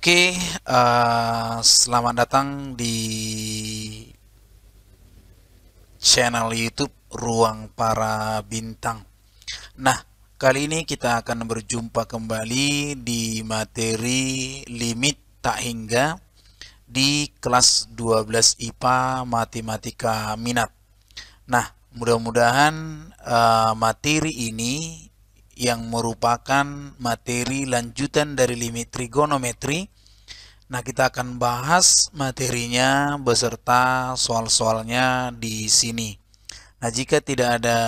Oke, okay, uh, eh, selamat datang di channel YouTube Ruang Para Bintang. Nah, kali ini kita akan berjumpa kembali di materi limit tak hingga di kelas 12 IPA Matematika Minat. Nah, mudah-mudahan uh, materi ini yang merupakan materi lanjutan dari limit trigonometri. Nah, kita akan bahas materinya beserta soal-soalnya di sini. Nah, jika tidak ada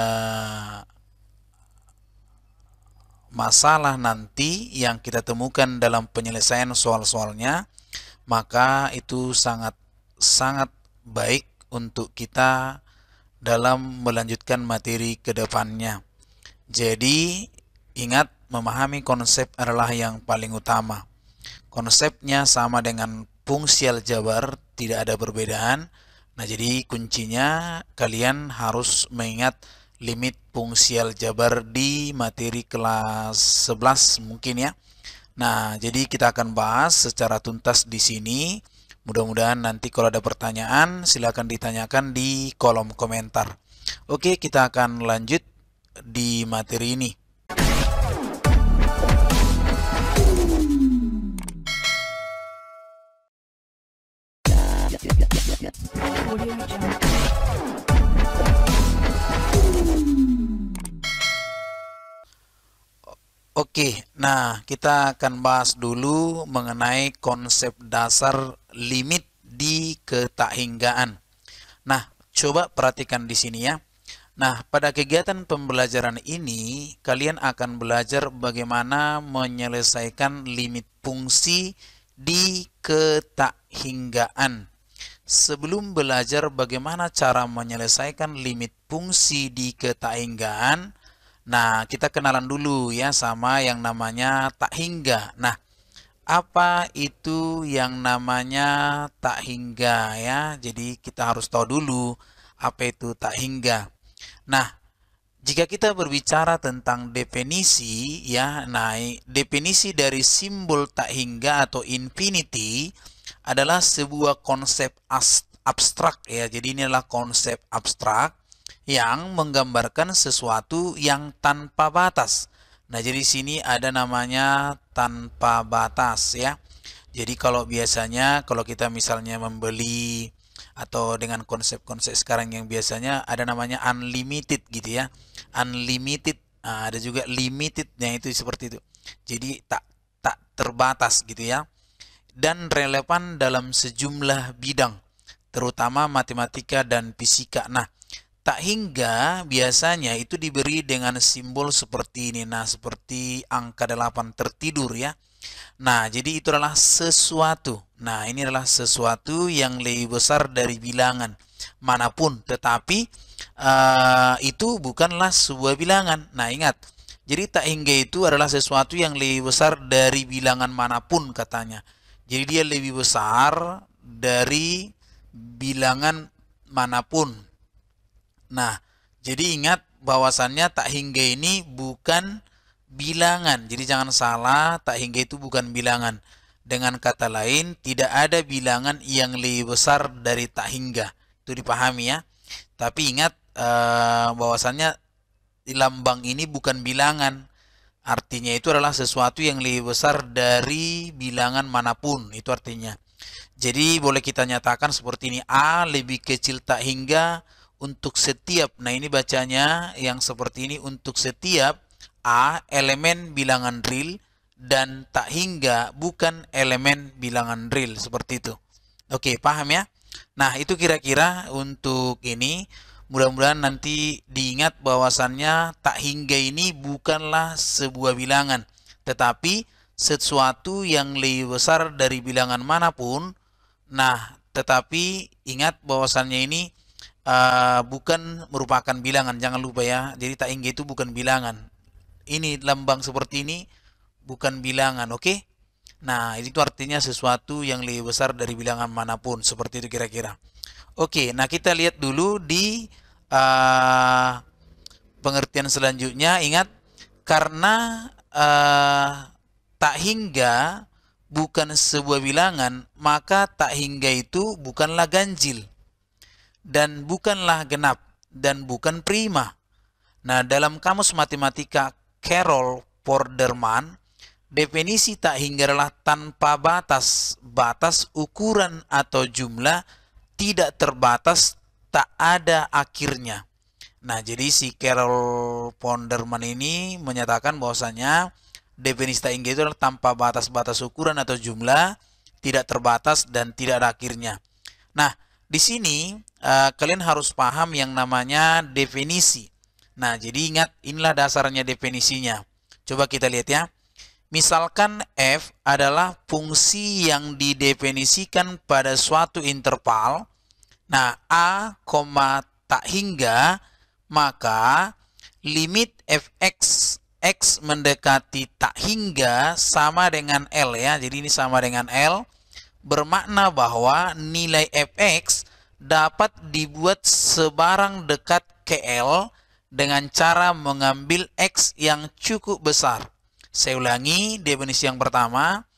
masalah nanti yang kita temukan dalam penyelesaian soal-soalnya, maka itu sangat sangat baik untuk kita dalam melanjutkan materi ke depannya. Jadi, Ingat, memahami konsep adalah yang paling utama. Konsepnya sama dengan fungsi aljabar tidak ada perbedaan. Nah, jadi kuncinya kalian harus mengingat limit fungsi aljabar di materi kelas 11 mungkin ya. Nah, jadi kita akan bahas secara tuntas di sini. Mudah-mudahan nanti kalau ada pertanyaan silahkan ditanyakan di kolom komentar. Oke, kita akan lanjut di materi ini. Oke, nah kita akan bahas dulu mengenai konsep dasar limit di ketakhinggaan. Nah, coba perhatikan di sini ya. Nah, pada kegiatan pembelajaran ini, kalian akan belajar bagaimana menyelesaikan limit fungsi di ketakhinggaan sebelum belajar bagaimana cara menyelesaikan limit fungsi di ketainggaan, nah kita kenalan dulu ya sama yang namanya tak hingga. Nah, apa itu yang namanya tak hingga ya? Jadi kita harus tahu dulu apa itu tak hingga. Nah, jika kita berbicara tentang definisi ya naik definisi dari simbol tak hingga atau infinity adalah sebuah konsep abstrak ya jadi inilah konsep abstrak yang menggambarkan sesuatu yang tanpa batas nah jadi sini ada namanya tanpa batas ya jadi kalau biasanya kalau kita misalnya membeli atau dengan konsep-konsep sekarang yang biasanya ada namanya unlimited gitu ya unlimited nah, ada juga limitednya itu seperti itu jadi tak tak terbatas gitu ya dan relevan dalam sejumlah bidang terutama matematika dan fisika nah tak hingga biasanya itu diberi dengan simbol seperti ini nah seperti angka 8 tertidur ya nah jadi itu adalah sesuatu Nah, ini adalah sesuatu yang lebih besar dari bilangan manapun, tetapi uh, itu bukanlah sebuah bilangan. Nah, ingat, jadi tak hingga itu adalah sesuatu yang lebih besar dari bilangan manapun katanya. Jadi dia lebih besar dari bilangan manapun. Nah, jadi ingat bahwasannya tak hingga ini bukan bilangan. Jadi jangan salah, tak hingga itu bukan bilangan. Dengan kata lain, tidak ada bilangan yang lebih besar dari tak hingga. Itu dipahami ya. Tapi ingat eh, bahwasannya lambang ini bukan bilangan. Artinya itu adalah sesuatu yang lebih besar dari bilangan manapun. Itu artinya. Jadi boleh kita nyatakan seperti ini. A lebih kecil tak hingga untuk setiap. Nah ini bacanya yang seperti ini. Untuk setiap A elemen bilangan real dan tak hingga bukan elemen bilangan real seperti itu. Oke, paham ya? Nah, itu kira-kira untuk ini. Mudah-mudahan nanti diingat bahwasannya tak hingga ini bukanlah sebuah bilangan, tetapi sesuatu yang lebih besar dari bilangan manapun. Nah, tetapi ingat bahwasannya ini uh, bukan merupakan bilangan, jangan lupa ya. Jadi tak hingga itu bukan bilangan. Ini lambang seperti ini bukan bilangan, oke? Okay? Nah, itu artinya sesuatu yang lebih besar dari bilangan manapun, seperti itu kira-kira. Oke, nah kita lihat dulu di uh, pengertian selanjutnya. Ingat, karena uh, tak hingga bukan sebuah bilangan, maka tak hingga itu bukanlah ganjil, dan bukanlah genap, dan bukan prima. Nah, dalam kamus matematika Carol Porderman, Definisi tak hinggalah tanpa batas, batas ukuran atau jumlah tidak terbatas, tak ada akhirnya. Nah, jadi si Carol Ponderman ini menyatakan bahwasanya definisi tak hingga itu adalah tanpa batas-batas ukuran atau jumlah, tidak terbatas dan tidak ada akhirnya. Nah, di sini uh, kalian harus paham yang namanya definisi. Nah, jadi ingat inilah dasarnya definisinya. Coba kita lihat ya. Misalkan f adalah fungsi yang didefinisikan pada suatu interval. Nah, a, tak hingga, maka limit fx x mendekati tak hingga sama dengan L ya. Jadi ini sama dengan L bermakna bahwa nilai fx dapat dibuat sebarang dekat ke L dengan cara mengambil x yang cukup besar. Saya ulangi definisi yang pertama.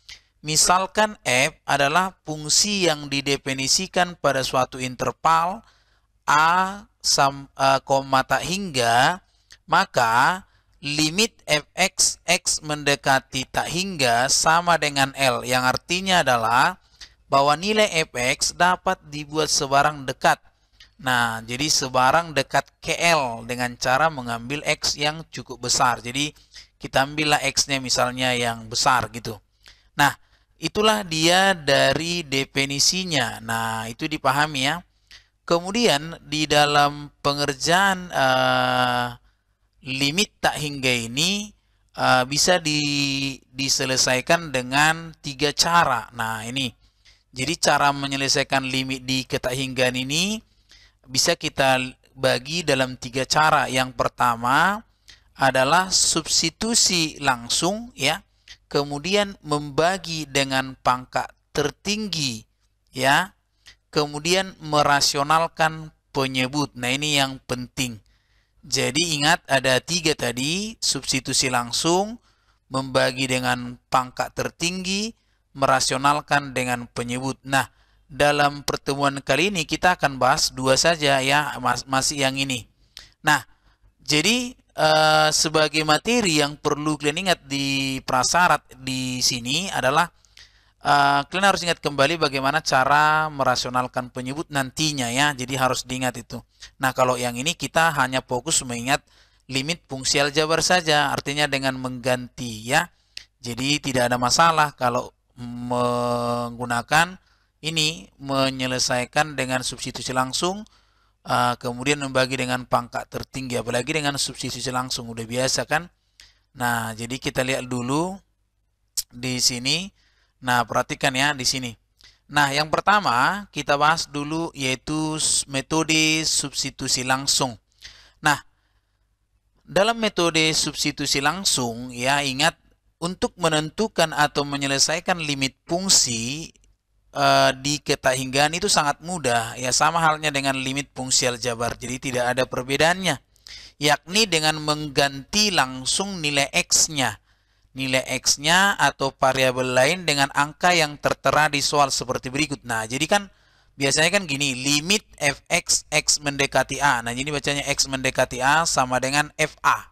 Misalkan f adalah fungsi yang didefinisikan pada suatu interval a, sam, a e, koma tak hingga, maka limit fx x mendekati tak hingga sama dengan L yang artinya adalah bahwa nilai fx dapat dibuat sebarang dekat. Nah, jadi sebarang dekat ke L dengan cara mengambil x yang cukup besar. Jadi kita ambillah X-nya misalnya yang besar gitu. Nah, itulah dia dari definisinya. Nah, itu dipahami ya. Kemudian di dalam pengerjaan uh, limit tak hingga ini uh, bisa di, diselesaikan dengan tiga cara. Nah, ini. Jadi cara menyelesaikan limit di ketak hinggaan ini bisa kita bagi dalam tiga cara. Yang pertama, adalah substitusi langsung ya kemudian membagi dengan pangkat tertinggi ya kemudian merasionalkan penyebut nah ini yang penting jadi ingat ada tiga tadi substitusi langsung membagi dengan pangkat tertinggi merasionalkan dengan penyebut nah dalam pertemuan kali ini kita akan bahas dua saja ya masih yang ini nah jadi uh, sebagai materi yang perlu kalian ingat di prasyarat di sini adalah uh, kalian harus ingat kembali bagaimana cara merasionalkan penyebut nantinya ya. Jadi harus diingat itu. Nah, kalau yang ini kita hanya fokus mengingat limit fungsi aljabar saja, artinya dengan mengganti ya. Jadi tidak ada masalah kalau menggunakan ini menyelesaikan dengan substitusi langsung uh, kemudian membagi dengan pangkat tertinggi apalagi dengan substitusi langsung udah biasa kan nah jadi kita lihat dulu di sini nah perhatikan ya di sini nah yang pertama kita bahas dulu yaitu metode substitusi langsung nah dalam metode substitusi langsung ya ingat untuk menentukan atau menyelesaikan limit fungsi Eh, di kita hinggaan itu sangat mudah ya sama halnya dengan limit fungsial jabar jadi tidak ada perbedaannya yakni dengan mengganti langsung nilai x-nya nilai x-nya atau variabel lain dengan angka yang tertera di soal seperti berikut nah jadi kan biasanya kan gini limit fx x mendekati a nah ini bacanya x mendekati a sama dengan fa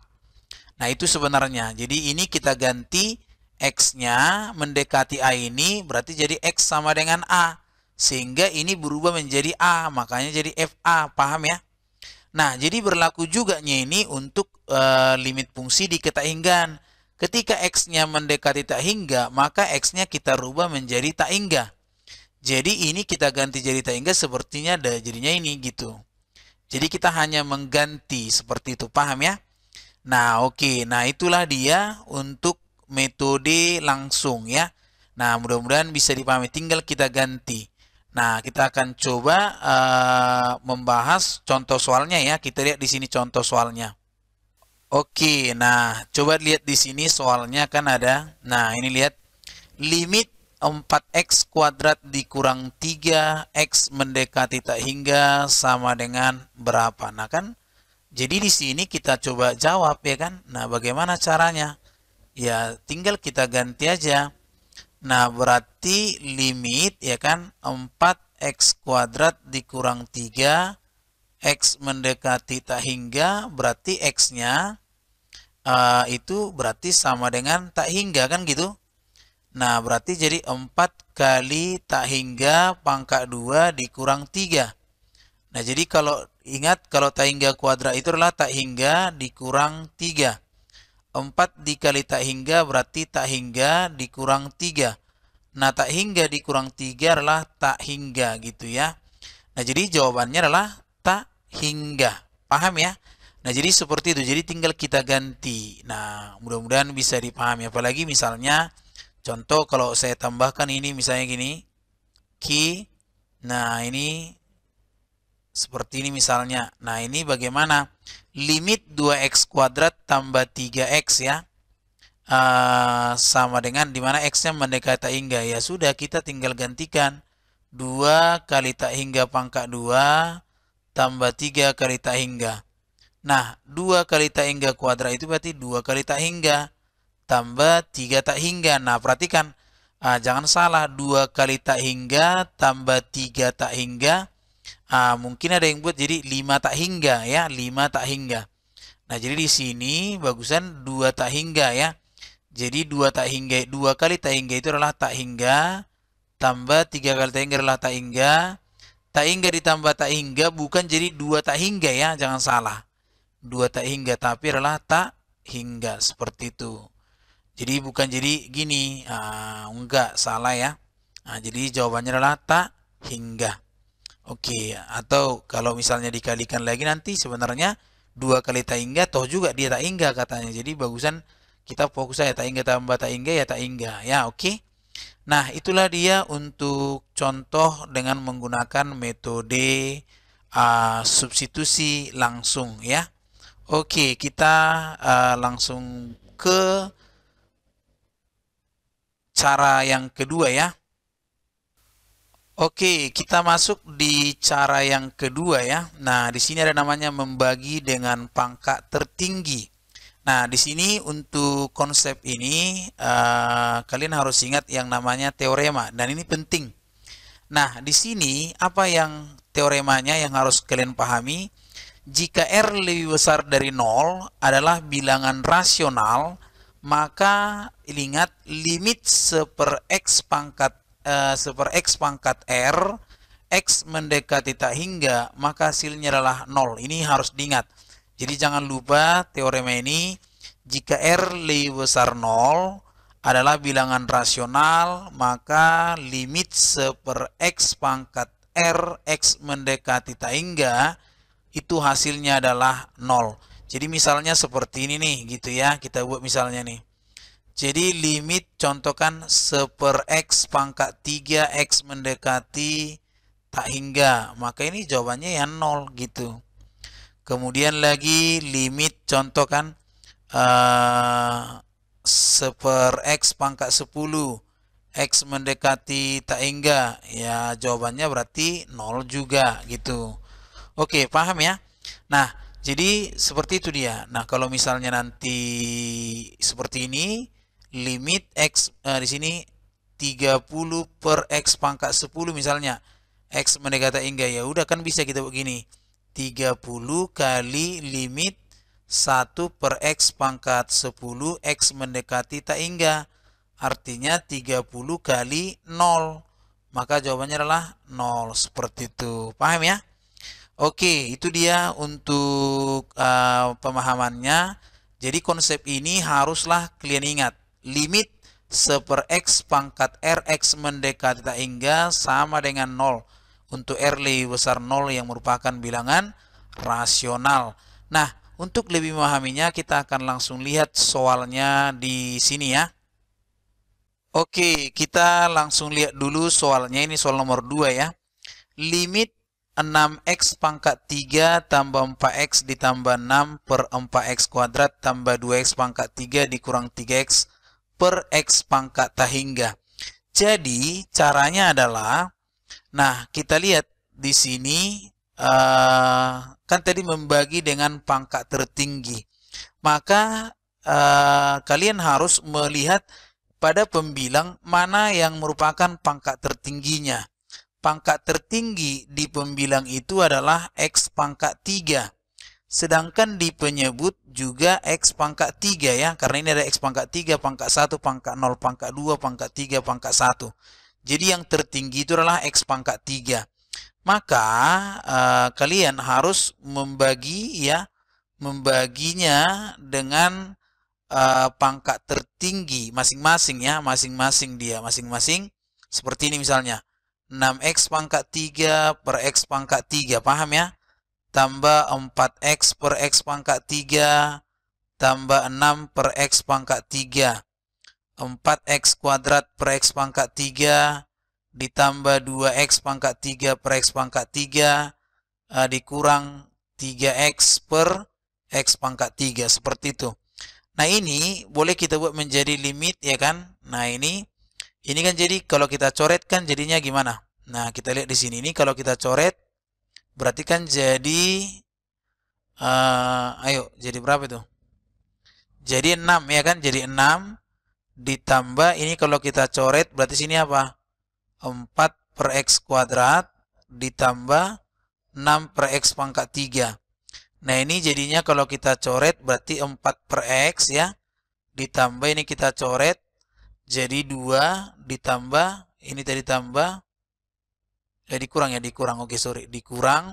nah itu sebenarnya jadi ini kita ganti X-nya mendekati A ini berarti jadi X sama dengan A. Sehingga ini berubah menjadi A, makanya jadi FA, paham ya? Nah, jadi berlaku juga ini untuk e, limit fungsi di tak hinggan. Ketika x-nya mendekati tak hingga, maka x-nya kita rubah menjadi tak hingga. Jadi ini kita ganti jadi tak hingga sepertinya ada jadinya ini gitu. Jadi kita hanya mengganti seperti itu, paham ya? Nah, oke. Okay. Nah, itulah dia untuk metode langsung ya. Nah, mudah-mudahan bisa dipahami. Tinggal kita ganti. Nah, kita akan coba uh, membahas contoh soalnya ya. Kita lihat di sini contoh soalnya. Oke, nah coba lihat di sini soalnya kan ada. Nah, ini lihat. Limit 4x kuadrat dikurang 3x mendekati tak hingga sama dengan berapa? Nah, kan jadi di sini kita coba jawab ya kan. Nah, bagaimana caranya? ya tinggal kita ganti aja nah berarti limit ya kan 4x kuadrat dikurang 3 x mendekati tak hingga berarti x nya uh, eh, itu berarti sama dengan tak hingga kan gitu nah berarti jadi 4 kali tak hingga pangkat 2 dikurang 3 nah jadi kalau ingat kalau tak hingga kuadrat itu adalah tak hingga dikurang 3 4 dikali tak hingga berarti tak hingga dikurang 3. Nah, tak hingga dikurang 3 adalah tak hingga gitu ya. Nah, jadi jawabannya adalah tak hingga. Paham ya? Nah, jadi seperti itu. Jadi tinggal kita ganti. Nah, mudah-mudahan bisa dipahami. Apalagi misalnya, contoh kalau saya tambahkan ini misalnya gini. Ki. Nah, ini seperti ini misalnya. Nah, ini bagaimana? Limit 2x kuadrat tambah 3x ya. Uh, sama dengan dimana x-nya mendekati tak hingga. Ya sudah, kita tinggal gantikan. 2 kali tak hingga pangkat 2 tambah 3 kali tak hingga. Nah, 2 kali tak hingga kuadrat itu berarti 2 kali tak hingga. Tambah 3 tak hingga. Nah, perhatikan. Uh, jangan salah, 2 kali tak hingga tambah 3 tak hingga A, ah, mungkin ada yang buat jadi lima tak hingga ya, lima tak hingga. Nah, jadi di sini bagusan dua tak hingga ya. Jadi dua tak hingga, dua kali tak hingga itu adalah tak hingga tambah tiga kali tak hingga adalah tak hingga. Tak hingga ditambah tak hingga bukan jadi dua tak hingga ya, jangan salah. dua tak hingga tapi adalah tak hingga seperti itu. Jadi bukan jadi gini, ah, enggak salah ya. Nah, jadi jawabannya adalah tak hingga. Oke, okay. atau kalau misalnya dikalikan lagi nanti sebenarnya dua kali tak hingga toh juga dia tak hingga katanya. Jadi bagusan kita fokus aja tak hingga tambah tak hingga ya tak hingga. Ya, oke. Okay? Nah, itulah dia untuk contoh dengan menggunakan metode uh, substitusi langsung ya. Oke, okay, kita uh, langsung ke cara yang kedua ya. Oke, kita masuk di cara yang kedua ya. Nah, di sini ada namanya membagi dengan pangkat tertinggi. Nah, di sini untuk konsep ini uh, kalian harus ingat yang namanya teorema dan ini penting. Nah, di sini apa yang teoremanya yang harus kalian pahami? Jika R lebih besar dari 0 adalah bilangan rasional, maka ingat limit seper X pangkat uh, super X pangkat R, X mendekati tak hingga, maka hasilnya adalah nol. Ini harus diingat. Jadi jangan lupa teorema ini, jika R lebih besar nol adalah bilangan rasional, maka limit seper X pangkat R, X mendekati tak hingga, itu hasilnya adalah nol. Jadi misalnya seperti ini nih, gitu ya. Kita buat misalnya nih. Jadi limit contohkan 1 per X pangkat 3 X mendekati tak hingga. Maka ini jawabannya ya 0 gitu. Kemudian lagi limit contohkan uh, eh, 1 per X pangkat 10 X mendekati tak hingga. Ya jawabannya berarti 0 juga gitu. Oke paham ya? Nah jadi seperti itu dia. Nah kalau misalnya nanti seperti ini limit x uh, di sini 30 per x pangkat 10 misalnya x mendekati hingga ya udah kan bisa kita begini 30 kali limit 1 per x pangkat 10 x mendekati tak hingga artinya 30 kali 0 maka jawabannya adalah 0 seperti itu paham ya Oke itu dia untuk uh, pemahamannya jadi konsep ini haruslah kalian ingat limit seper x pangkat rx mendekati tak hingga sama dengan 0 untuk r lebih besar 0 yang merupakan bilangan rasional. Nah, untuk lebih memahaminya kita akan langsung lihat soalnya di sini ya. Oke, kita langsung lihat dulu soalnya ini soal nomor 2 ya. Limit 6x pangkat 3 tambah 4x ditambah 6 per 4x kuadrat tambah 2x pangkat 3 dikurang 3x per X pangkat tahingga. Jadi, caranya adalah, nah, kita lihat di sini, eh, kan tadi membagi dengan pangkat tertinggi. Maka, eh, kalian harus melihat pada pembilang mana yang merupakan pangkat tertingginya. Pangkat tertinggi di pembilang itu adalah X pangkat 3. Sedangkan di penyebut juga X pangkat 3 ya. Karena ini ada X pangkat 3, pangkat 1, pangkat 0, pangkat 2, pangkat 3, pangkat 1. Jadi yang tertinggi itu adalah X pangkat 3. Maka uh, kalian harus membagi ya, membaginya dengan uh, pangkat tertinggi masing-masing ya, masing-masing dia, masing-masing. Seperti ini misalnya, 6X pangkat 3 per X pangkat 3, paham ya? tambah 4x per x pangkat 3 tambah 6 per x pangkat 3 4x kuadrat per x pangkat 3 ditambah 2x pangkat 3 per x pangkat 3 uh, eh, dikurang 3x per x pangkat 3 seperti itu nah ini boleh kita buat menjadi limit ya kan nah ini ini kan jadi kalau kita coret kan jadinya gimana nah kita lihat di sini ini kalau kita coret Berarti kan jadi uh, ayo jadi berapa itu? Jadi 6 ya kan? Jadi 6 ditambah ini kalau kita coret berarti sini apa? 4 per x kuadrat ditambah 6 per x pangkat 3. Nah ini jadinya kalau kita coret berarti 4 per x ya. Ditambah ini kita coret jadi 2 ditambah ini tadi tambah eh dikurang ya dikurang oke okay, sorry dikurang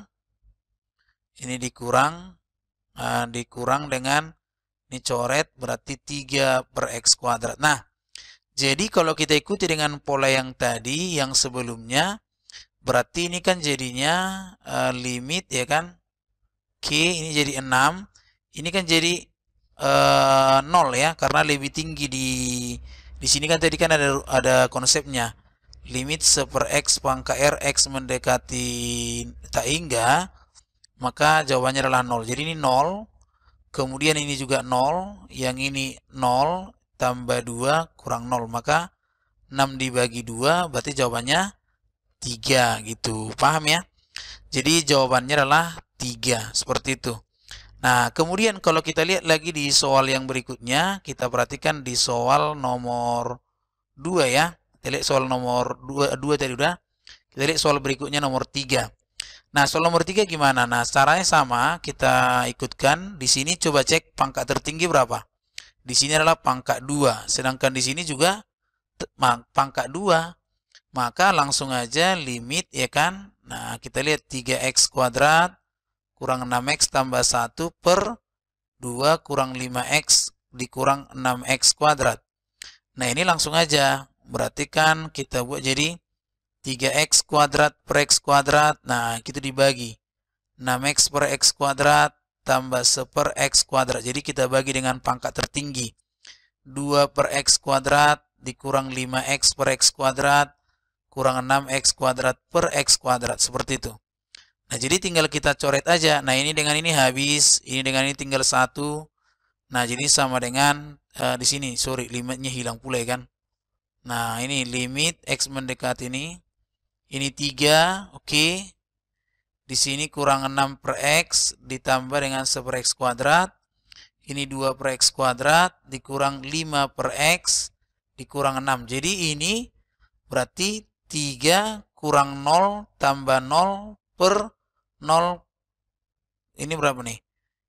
ini dikurang nah, dikurang dengan ini coret berarti 3 per x kuadrat nah jadi kalau kita ikuti dengan pola yang tadi yang sebelumnya berarti ini kan jadinya uh, limit ya kan k ini jadi 6 ini kan jadi uh, eh, 0 ya karena lebih tinggi di di sini kan tadi kan ada ada konsepnya limit 1 per x pangkat r x mendekati tak hingga maka jawabannya adalah 0 jadi ini 0 kemudian ini juga 0 yang ini 0 tambah 2 kurang 0 maka 6 dibagi 2 berarti jawabannya 3 gitu paham ya jadi jawabannya adalah 3 seperti itu Nah, kemudian kalau kita lihat lagi di soal yang berikutnya, kita perhatikan di soal nomor 2 ya. Kita lihat soal nomor 2, tadi udah. Kita lihat soal berikutnya nomor 3. Nah, soal nomor 3 gimana? Nah, caranya sama. Kita ikutkan. Di sini coba cek pangkat tertinggi berapa. Di sini adalah pangkat 2. Sedangkan di sini juga pangkat 2. Maka langsung aja limit, ya kan? Nah, kita lihat 3x kuadrat kurang 6x tambah 1 per 2 kurang 5x dikurang 6x kuadrat. Nah, ini langsung aja berarti kan kita buat jadi 3x kuadrat per x kuadrat nah kita dibagi 6x per x kuadrat tambah 1 per x kuadrat jadi kita bagi dengan pangkat tertinggi 2 per x kuadrat dikurang 5x per x kuadrat kurang 6x kuadrat per x kuadrat seperti itu nah jadi tinggal kita coret aja nah ini dengan ini habis ini dengan ini tinggal satu nah jadi sama dengan uh, di sini sorry 5 hilang pula ya kan Nah, ini limit X mendekat ini. Ini 3, oke. Okay. Di sini kurang 6 per X ditambah dengan 1 per X kuadrat. Ini 2 per X kuadrat dikurang 5 per X dikurang 6. Jadi ini berarti 3 kurang 0 tambah 0 per 0. Ini berapa nih?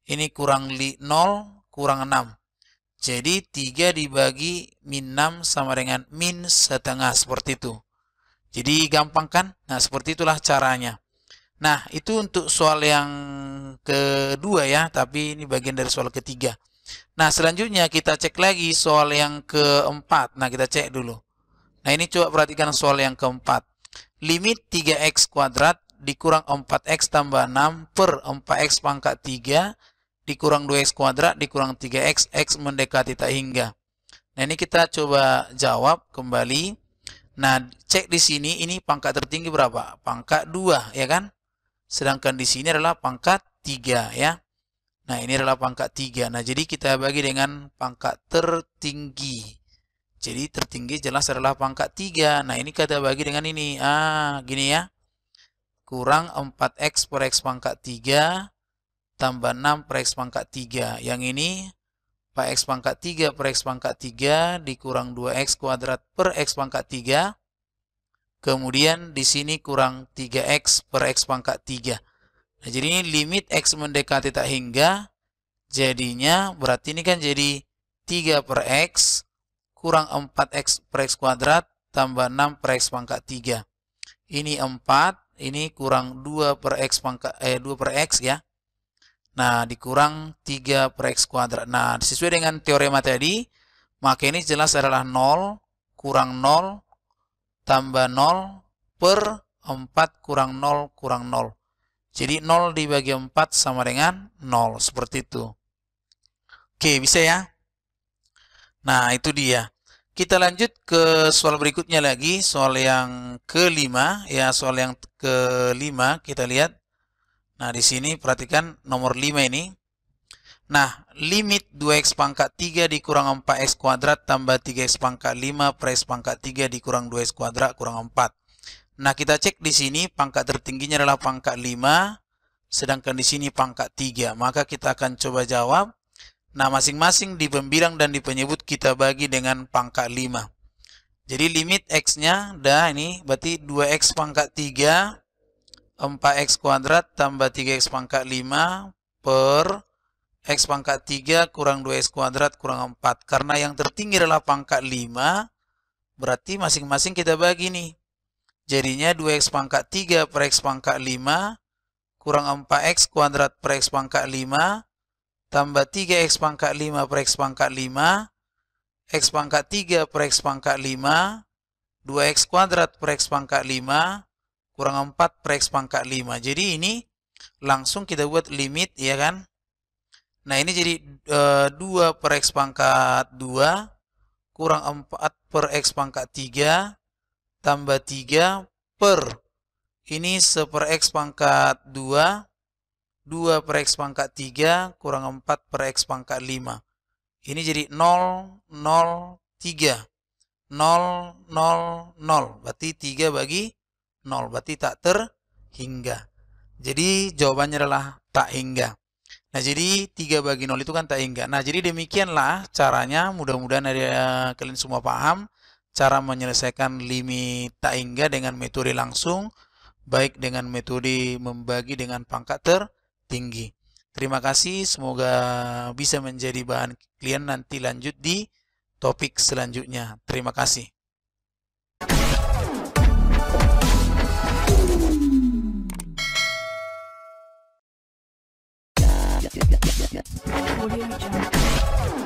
Ini kurang 0 kurang 6. Jadi 3 dibagi min 6 sama dengan min setengah seperti itu. Jadi gampang kan? Nah seperti itulah caranya. Nah itu untuk soal yang kedua ya, tapi ini bagian dari soal ketiga. Nah selanjutnya kita cek lagi soal yang keempat. Nah kita cek dulu. Nah ini coba perhatikan soal yang keempat. Limit 3x kuadrat dikurang 4x tambah 6 per 4x pangkat 3 dikurang 2x kuadrat dikurang 3x, x mendekati tak hingga. Nah ini kita coba jawab kembali. Nah cek di sini ini pangkat tertinggi berapa? Pangkat 2 ya kan? Sedangkan di sini adalah pangkat 3 ya. Nah ini adalah pangkat 3. Nah jadi kita bagi dengan pangkat tertinggi. Jadi tertinggi jelas adalah pangkat 3. Nah ini kita bagi dengan ini. Ah gini ya. Kurang 4x per x pangkat 3 tambah 6 per x pangkat 3. Yang ini Pak x pangkat 3 per x pangkat 3 dikurang 2x kuadrat per x pangkat 3. Kemudian di sini kurang 3x per x pangkat 3. Nah, jadi ini limit x mendekati tak hingga. Jadinya berarti ini kan jadi 3 per x kurang 4x per x kuadrat tambah 6 per x pangkat 3. Ini 4, ini kurang 2 per x pangkat eh 2 per x ya. Nah, dikurang 3 per X kuadrat. Nah, sesuai dengan teorema tadi, maka ini jelas adalah 0 kurang 0 tambah 0 per 4 kurang 0 kurang 0. Jadi 0 dibagi 4 sama dengan 0, seperti itu. Oke, bisa ya? Nah, itu dia. Kita lanjut ke soal berikutnya lagi, soal yang kelima. Ya, soal yang kelima kita lihat. Nah, di sini perhatikan nomor 5 ini. Nah, limit 2x pangkat 3 dikurang 4x kuadrat tambah 3x pangkat 5 per x pangkat 3 dikurang 2x kuadrat kurang 4. Nah, kita cek di sini pangkat tertingginya adalah pangkat 5, sedangkan di sini pangkat 3. Maka kita akan coba jawab. Nah, masing-masing di pembilang dan di penyebut kita bagi dengan pangkat 5. Jadi limit x-nya, dah ini berarti 2x pangkat 3 4x kuadrat tambah 3x pangkat 5 per x pangkat 3 kurang 2x kuadrat kurang 4. Karena yang tertinggi adalah pangkat 5, berarti masing-masing kita bagi nih. Jadinya 2x pangkat 3 per x pangkat 5 kurang 4x kuadrat per x pangkat 5 tambah 3x pangkat 5 per x pangkat 5 x pangkat 3 per x pangkat 5 2x kuadrat per x pangkat 5 kurang 4 per x pangkat 5 jadi ini langsung kita buat limit ya kan nah ini jadi e, eh, 2 per x pangkat 2 kurang 4 per x pangkat 3 tambah 3 per ini 1 per x pangkat 2 2 per x pangkat 3 kurang 4 per x pangkat 5 ini jadi 0 0 3 0 0 0 berarti 3 bagi nol berarti tak terhingga jadi jawabannya adalah tak hingga nah jadi 3 bagi 0 itu kan tak hingga nah jadi demikianlah caranya mudah-mudahan ada eh, kalian semua paham cara menyelesaikan limit tak hingga dengan metode langsung baik dengan metode membagi dengan pangkat tertinggi Terima kasih, semoga bisa menjadi bahan kalian nanti lanjut di topik selanjutnya. Terima kasih. Audio Jungle.